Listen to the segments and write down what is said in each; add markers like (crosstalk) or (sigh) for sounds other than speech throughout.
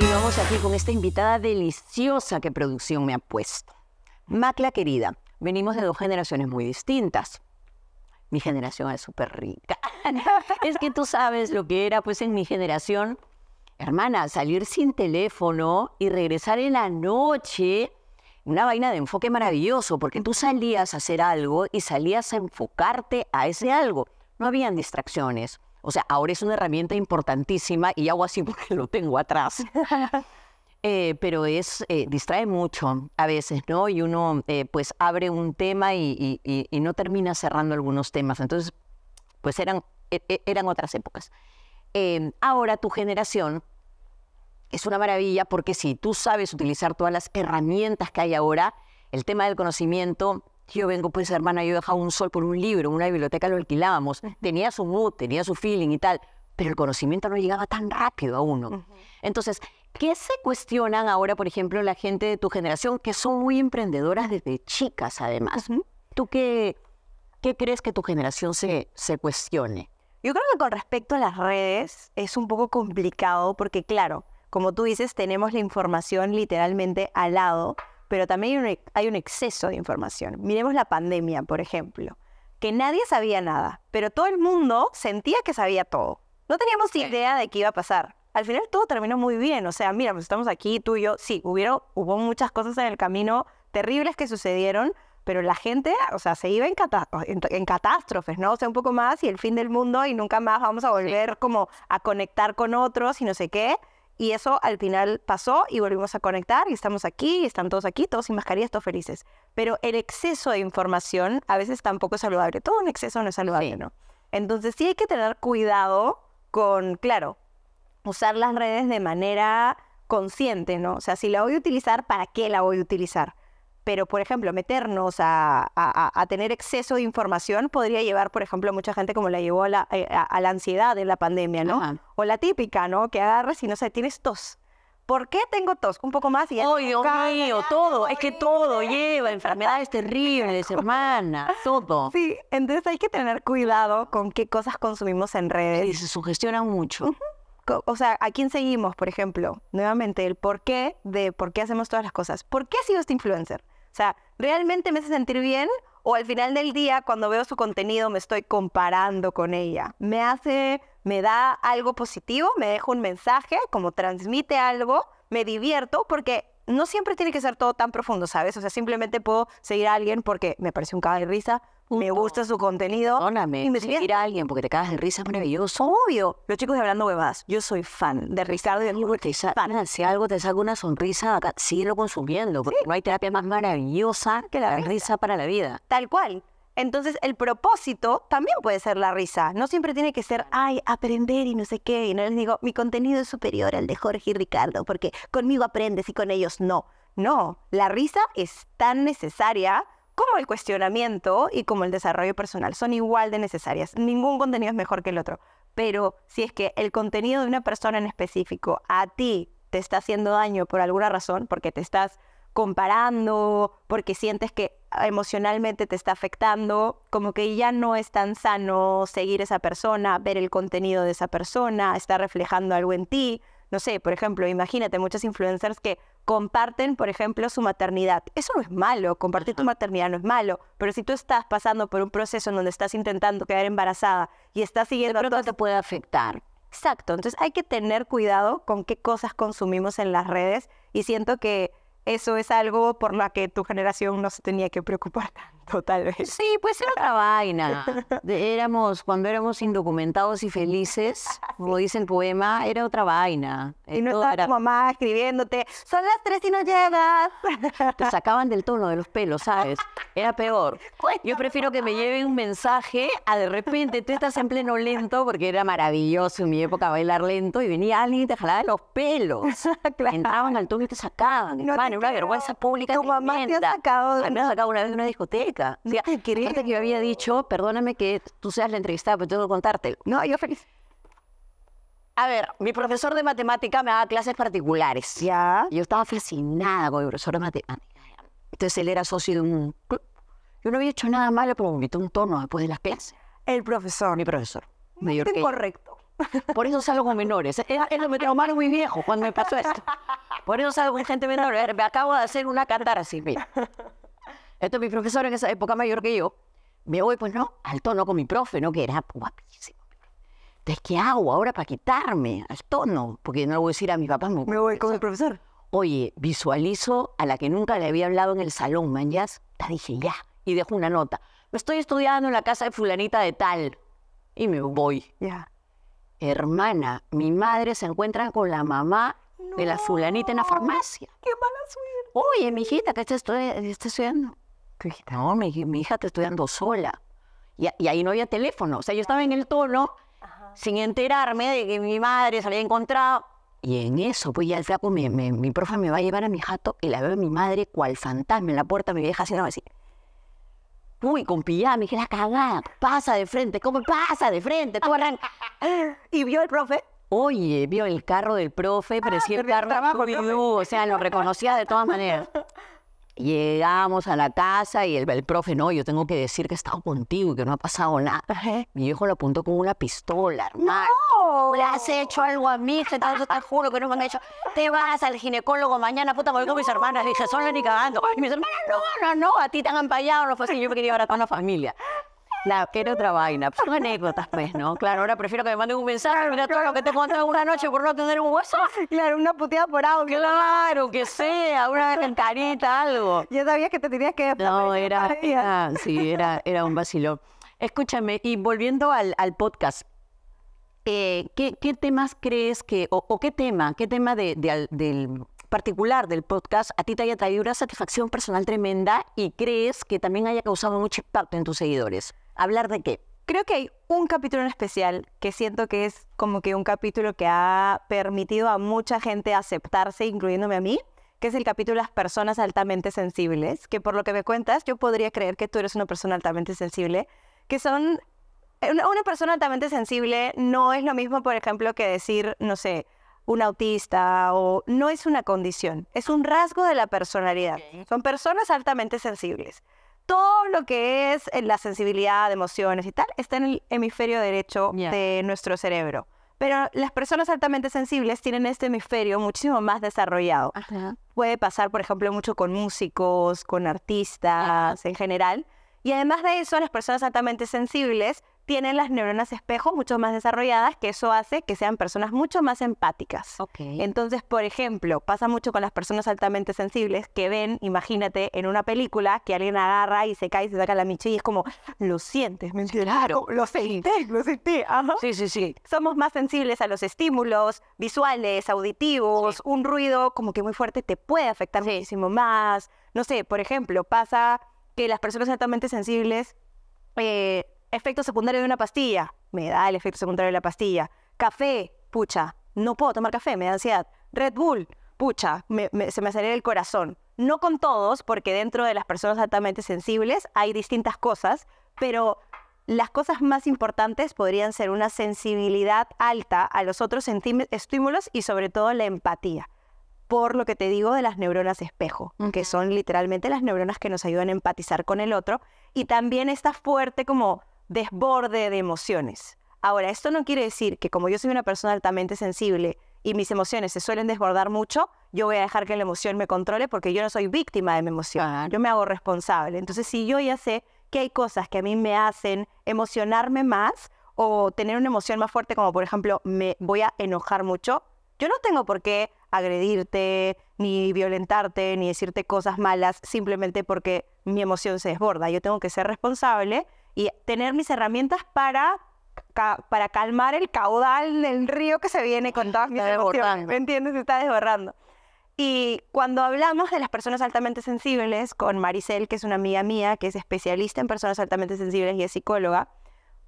Continuamos aquí con esta invitada deliciosa que producción me ha puesto. Macla querida, venimos de dos generaciones muy distintas. Mi generación es súper rica. (laughs) es que tú sabes lo que era, pues en mi generación, hermana, salir sin teléfono y regresar en la noche, una vaina de enfoque maravilloso, porque tú salías a hacer algo y salías a enfocarte a ese algo. No habían distracciones o sea, ahora es una herramienta importantísima y hago así (laughs) porque lo tengo atrás. (laughs) Eh, pero es, eh, distrae mucho a veces, ¿no? Y uno eh, pues abre un tema y, y, no termina cerrando algunos temas. Entonces, pues eran, e, e, eran otras épocas. ahora tu generación es una maravilla porque si tú sabes utilizar todas las herramientas que hay ahora, el tema del conocimiento yo vengo, pues, hermana, yo he dejado un sol por un libro, en una biblioteca lo alquilábamos, tenía su mood, tenía su feeling y tal, pero el conocimiento no llegaba tan rápido a uno. Entonces, ¿qué se cuestionan ahora, por ejemplo, la gente de tu generación, que son muy emprendedoras desde chicas, además? ¿Tú qué, crees que tu generación se, se cuestione? Yo creo que con respecto a las redes es un poco complicado porque, claro, como tú dices, tenemos la información literalmente al lado pero también hay un, exceso de información. Miremos la pandemia, por ejemplo, que nadie sabía nada, pero todo el mundo sentía que sabía todo. No teníamos idea de qué iba a pasar. Al final todo terminó muy bien, o sea, mira, pues estamos aquí, tú y yo, sí, hubieron, hubo muchas cosas en el camino terribles que sucedieron, pero la gente, o sea, se iba en, en, catástrofes, ¿no? O sea, un poco más y el fin del mundo y nunca más vamos a volver como a conectar con otros y no sé qué. Y eso al final pasó y volvimos a conectar y estamos aquí, están todos aquí, todos sin mascarillas, todos felices. Pero el exceso de información a veces tampoco es saludable. Todo un exceso no es saludable, ¿no? Entonces sí hay que tener cuidado con, claro, usar las redes de manera consciente, ¿no? O sea, si la voy a utilizar, ¿para qué la voy a utilizar? pero por ejemplo, meternos a, tener exceso de información podría llevar, por ejemplo, a mucha gente como la llevó a la, eh, ansiedad de la pandemia, ¿no? O la típica, ¿no? Que agarras y no sé, tienes tos. ¿Por qué tengo tos? Un poco más y ya. ¡Ay, Dios Todo, es que todo lleva (laughs) enfermedades terribles, hermana, todo. Sí, entonces hay que tener cuidado con qué cosas consumimos en redes. Sí, se sugestiona mucho. O sea, ¿a quién seguimos, por ejemplo? Nuevamente, el por qué de por qué hacemos todas las cosas. ¿Por qué sido este influencer? O sea, ¿realmente me hace sentir bien? O al final del día, cuando veo su contenido, me estoy comparando con ella. Me hace, me da algo positivo, me deja un mensaje, como transmite algo, me divierto, porque no siempre tiene que ser todo tan profundo, ¿sabes? O sea, simplemente puedo seguir a alguien porque me parece un caga de risa, me gusta su contenido. Perdóname. Y me a alguien porque te cagas de risa es maravilloso. Obvio. Los chicos de Hablando huevas. Yo soy fan de Ricardo y de fan. Si algo te saca una sonrisa, acá, síguelo consumiendo. Porque no hay terapia más maravillosa que la, risa para la vida. Tal cual. Entonces, el propósito también puede ser la risa. No siempre tiene que ser, ay, aprender y no sé qué. Y no les digo, mi contenido es superior al de Jorge y Ricardo, porque conmigo aprendes y con ellos no. No, la risa es tan necesaria como el cuestionamiento y como el desarrollo personal son igual de necesarias. Ningún contenido es mejor que el otro. Pero si es que el contenido de una persona en específico a ti te está haciendo daño por alguna razón, porque te estás comparando, porque sientes que emocionalmente te está afectando, como que ya no es tan sano seguir esa persona, ver el contenido de esa persona, está reflejando algo en ti. No sé, por ejemplo, imagínate muchos influencers que comparten, por ejemplo, su maternidad. Eso no es malo, compartir tu maternidad no es malo, pero si tú estás pasando por un proceso en donde estás intentando quedar embarazada y estás siguiendo... Pero no te puede afectar. Exacto, entonces hay que tener cuidado con qué cosas consumimos en las redes y siento que eso es algo por lo que tu generación no se tenía que preocupar tanto vez. Sí, pues era otra vaina. (laughs) Éramos, cuando éramos indocumentados y felices, ah, como dice el poema, era otra vaina. Eh, y no estaba tu mamá escribiéndote, son las tres y no llegas. (laughs) Te sacaban del tono de los pelos, ¿sabes? Era peor. Yo prefiero que me lleven un mensaje a de repente tú estás en pleno lento, porque era maravilloso en mi época bailar lento, y venía alguien y te jalaba los pelos. (laughs) Entraban al tono y te sacaban. era una vergüenza pública. mamá te A mí me ha una vez de una discoteca chica. que yo había dicho, perdóname que tú seas la entrevistada, pero tengo que contártelo. No, yo feliz. A ver, mi profesor de matemática me daba clases particulares. Ya. Yo estaba fascinada con el profesor de matemática. Entonces él era socio de un club. Yo no había hecho nada malo, pero me invitó un tono después de las clases. El profesor. Mi profesor. Mayor correcto. (laughs) Por eso salgo con menores. Él eh, eh, me traumaron muy viejo cuando me pasó esto. Por eso salgo con gente menor. Me acabo de hacer una así, mira es este, mi profesor en esa época mayor que yo, me voy pues no, al tono con mi profe, ¿no? Que era guapísimo. Entonces, ¿qué hago ahora para quitarme al tono? Porque no le voy a decir a mis papás. Me, voy con el profesor. Oye, visualizo a la que nunca le había hablado en el salón, man, ya. dije, ya. Y dejo una nota. Me estoy estudiando en la casa de fulanita de tal. Y me voy. Ya. Hermana, mi madre se encuentra con la mamá de la fulanita en la farmacia. ¡Qué mala suerte! Oye, mi hijita, ¿qué estás estudiando? no, mi, hija está estudiando sola. Y, ahí no había teléfono. O sea, yo estaba en el tono sin enterarme de que mi madre se había encontrado. Y en eso, pues ya el flaco, mi, mi, profe me va a llevar a mi jato y la veo a mi madre cual fantasma en la puerta, mi vieja haciendo así. Uy, con pijama, dije, la cagada, pasa de frente, ¿cómo pasa de frente? Tú arranca. (laughs) Y vio el profe, oye, vio el carro del profe, pero ah, el carro trabajo, o sea, lo reconocía de todas maneras. (laughs) Llegamos a la casa y el, profe, no, yo tengo que decir que he estado contigo y que no ha pasado nada. Mi hijo lo apuntó con una pistola, hermano. ¡No! Le has hecho algo a mí, te, te, juro que no me han hecho. Te vas al ginecólogo mañana, puta, voy con mis hermanas. Dije, solo ni cagando. Y mis hermanas, no, no, no, a ti te han empallado. No fue así, yo me quería llevar a toda la familia que quiero otra vaina. Son anécdotas, pues, ¿no? Claro, ahora prefiero que me manden un mensaje, mira todo lo que te conté una noche por no tener un hueso. Claro, una puteada por audio. Claro, que sea, una ventanita, algo. Yo sabía que te tenías que... No, era, sí, era, era un vacilo. Escúchame, y volviendo al, al podcast, eh, ¿qué, temas crees que, o, qué tema, qué tema del particular del podcast a ti te haya traído una satisfacción personal tremenda y crees que también haya causado mucho impacto en tus seguidores? ¿Hablar de qué? Creo que hay un capítulo en especial que siento que es como que un capítulo que ha permitido a mucha gente aceptarse, incluyéndome a mí, que es el capítulo Las personas altamente sensibles, que por lo que me cuentas yo podría creer que tú eres una persona altamente sensible, que son... Eh, una persona altamente sensible no es lo mismo, por ejemplo, que decir, no sé, un autista o no es una condición, es un rasgo de la personalidad. Son personas altamente sensibles todo lo que es eh, la sensibilidad de emociones y tal está en el hemisferio derecho de nuestro cerebro. Pero las personas altamente sensibles tienen este hemisferio muchísimo más desarrollado. Puede pasar, por ejemplo, mucho con músicos, con artistas en general. Y además de eso, las personas altamente sensibles tienen las neuronas espejo mucho más desarrolladas, que eso hace que sean personas mucho más empáticas. Okay. Entonces, por ejemplo, pasa mucho con las personas altamente sensibles que ven, imagínate, en una película que alguien agarra y se cae y se saca la miche y es como, lo sientes, ¿me lo sentí, lo sentí. Sí, sí, sí. Somos más sensibles a los estímulos visuales, auditivos, un ruido como que muy fuerte te puede afectar muchísimo más. No sé, por ejemplo, pasa que las personas altamente sensibles eh, efecto secundario de una pastilla, me da el efecto secundario de la pastilla. Café, pucha, no puedo tomar café, me da ansiedad. Red Bull, pucha, me, se me acelera el corazón. No con todos, porque dentro de las personas altamente sensibles hay distintas cosas, pero las cosas más importantes podrían ser una sensibilidad alta a los otros estímulos y sobre todo la empatía. Por lo que te digo de las neuronas espejo, que son literalmente las neuronas que nos ayudan a empatizar con el otro. Y también está fuerte como desborde de emociones. Ahora, esto no quiere decir que como yo soy una persona altamente sensible y mis emociones se suelen desbordar mucho, yo voy a dejar que la emoción me controle porque yo no soy víctima de mi emoción, yo me hago responsable. Entonces, si yo ya sé que hay cosas que a mí me hacen emocionarme más o tener una emoción más fuerte, como por ejemplo, me voy a enojar mucho, yo no tengo por qué agredirte, ni violentarte, ni decirte cosas malas simplemente porque mi emoción se desborda. Yo tengo que ser responsable y tener mis herramientas para, para calmar el caudal del río que se viene con todas mis emociones. ¿Me entiendes? Se está desbordando. Y cuando hablamos de las personas altamente sensibles, con Maricel, que es una amiga mía, que es especialista en personas altamente sensibles y es psicóloga,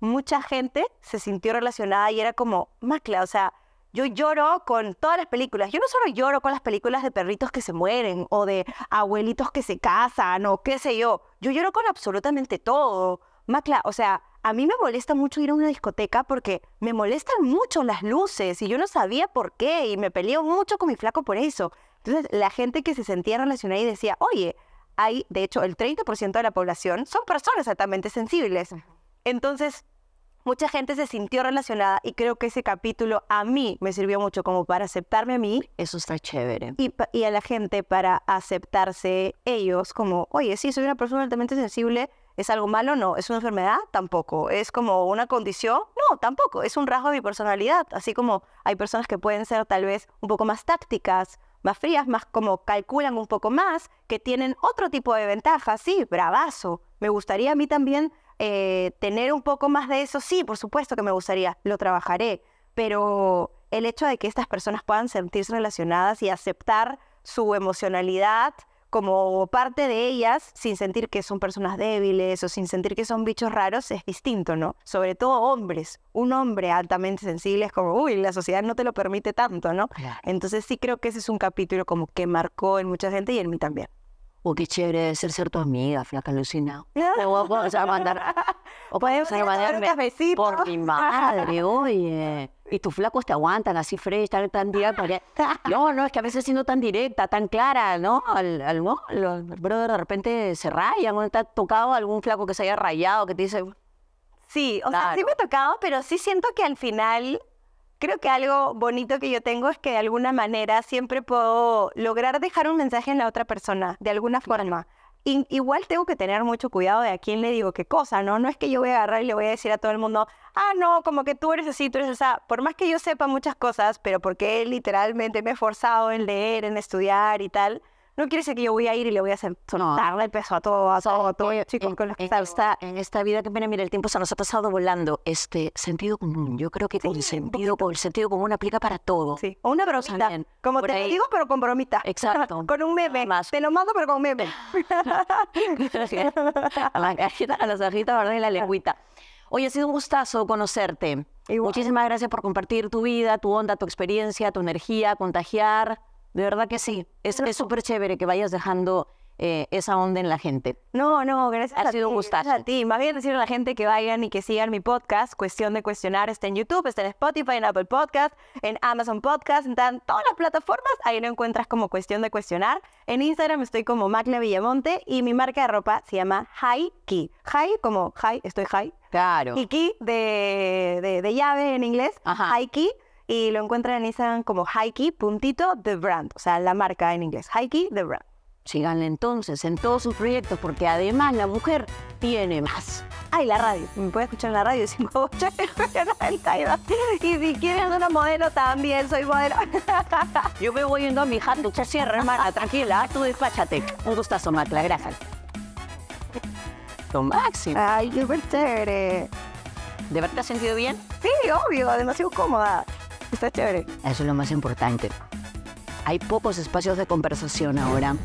mucha gente se sintió relacionada y era como, Macla, o sea, yo lloro con todas las películas. Yo no solo lloro con las películas de perritos que se mueren o de abuelitos que se casan o qué sé yo. Yo lloro con absolutamente todo. Macla, o sea, a mí me molesta mucho ir a una discoteca porque me molestan mucho las luces y yo no sabía por qué y me peleo mucho con mi flaco por eso. Entonces, la gente que se sentía relacionada y decía, oye, hay, de hecho, el 30% de la población son personas altamente sensibles. Entonces, mucha gente se sintió relacionada y creo que ese capítulo a mí me sirvió mucho como para aceptarme a mí. Eso está chévere. Y, y a la gente para aceptarse ellos como, oye, sí, soy una persona altamente sensible ¿Es algo malo? No. ¿Es una enfermedad? Tampoco. ¿Es como una condición? No, tampoco. Es un rasgo de mi personalidad. Así como hay personas que pueden ser tal vez un poco más tácticas, más frías, más como calculan un poco más, que tienen otro tipo de ventajas. Sí, bravazo. Me gustaría a mí también eh, tener un poco más de eso. Sí, por supuesto que me gustaría. Lo trabajaré. Pero el hecho de que estas personas puedan sentirse relacionadas y aceptar su emocionalidad como parte de ellas sin sentir que son personas débiles o sin sentir que son bichos raros es distinto, ¿no? Sobre todo hombres. Un hombre altamente sensible es como, uy, la sociedad no te lo permite tanto, ¿no? Entonces sí creo que ese es un capítulo como que marcó en mucha gente y en mí también. Oh, qué chévere ser, ser tu amiga, flaca alucinado. (laughs) O a mandar. O podemos a Por mi madre, oye y tus flacos te aguantan así fresh, tan, tan directa. No, no, es que a veces siendo tan directa, tan clara, ¿no? Al, al, ¿no? Los de repente se rayan, ¿no? ¿Te ha tocado algún flaco que se haya rayado, que te dice... Sí, o sea, sí me ha tocado, pero sí siento que al final creo que algo bonito que yo tengo es que de alguna manera siempre puedo lograr dejar un mensaje en la otra persona, de alguna forma igual tengo que tener mucho cuidado de a quién le digo qué cosa, ¿no? No es que yo voy a agarrar y le voy a decir a todo el mundo, ah, no, como que tú eres así, tú eres esa. Por más que yo sepa muchas cosas, pero porque literalmente me he forzado en leer, en estudiar y tal, no quiere decir que yo voy a ir y le voy a hacer el peso a todo, a todo, a todo, chicos, con los que en esta, en esta vida que viene, mira, el tiempo se nos ha pasado volando. Este sentido común, yo creo que sí, el sentido, el sentido común aplica para todo. Sí, o una bromita, como te digo, pero con bromita. (laughs) Exacto. con un meme. Más. Te lo mando, pero con un meme. (laughs) a la cajita, a la ¿verdad? la lengüita. Oye, ha sido un gustazo conocerte. Muchísimas gracias por compartir tu vida, tu onda, tu experiencia, tu energía, contagiar de verdad que sí. Es súper chévere que vayas dejando eh, esa onda en la gente. No, no, gracias. Ha sido un gustazo. a ti. Más bien decir a la gente que vayan y que sigan mi podcast, Cuestión de Cuestionar. Está en YouTube, está en Spotify, en Apple Podcast, en Amazon Podcast, en todas las plataformas. Ahí lo encuentras como Cuestión de Cuestionar. En Instagram estoy como Macle Villamonte y mi marca de ropa se llama High Key. High como high, estoy high. Claro. Y key de, de, de llave en inglés. Ajá. High Key y lo encuentran en Instagram como Haiki puntito, The Brand, o sea, la marca en inglés, Haiki The Brand. Síganle entonces en todos sus proyectos porque además la mujer tiene más. Ay, la radio. Me puede escuchar en la radio (laughs) Y si quieren una modelo, también soy modelo. (laughs) Yo me voy yendo a mi jato. Se cierra, hermana. Tranquila, tú despáchate. Un gustazo, Matla. Gracias. Lo máximo. Ay, qué chévere. ¿De verdad te has sentido bien? Sí, obvio. Demasiado cómoda. Está chévere. Eso es lo más importante. Hay pocos espacios de conversación ahora.